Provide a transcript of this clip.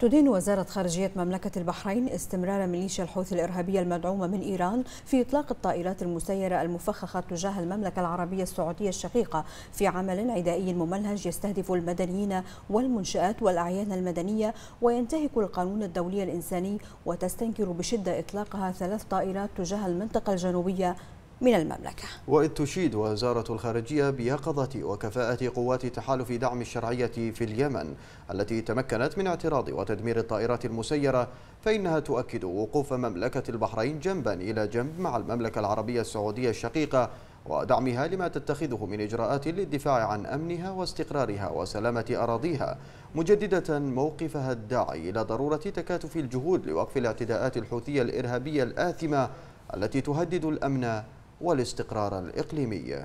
تدين وزارة خارجية مملكة البحرين استمرار ميليشيا الحوثي الإرهابية المدعومة من إيران في إطلاق الطائرات المسيرة المفخخة تجاه المملكة العربية السعودية الشقيقة في عمل عدائي ممنهج يستهدف المدنيين والمنشآت والأعيان المدنية وينتهك القانون الدولي الإنساني وتستنكر بشدة إطلاقها ثلاث طائرات تجاه المنطقة الجنوبية من المملكة وإذ تشيد وزارة الخارجية بيقظة وكفاءة قوات تحالف دعم الشرعية في اليمن التي تمكنت من اعتراض وتدمير الطائرات المسيرة فإنها تؤكد وقوف مملكة البحرين جنبا إلى جنب مع المملكة العربية السعودية الشقيقة ودعمها لما تتخذه من إجراءات للدفاع عن أمنها واستقرارها وسلامة أراضيها مجددة موقفها الداعي إلى ضرورة تكاتف الجهود لوقف الاعتداءات الحوثية الإرهابية الآثمة التي تهدد الأمن والاستقرار الإقليمي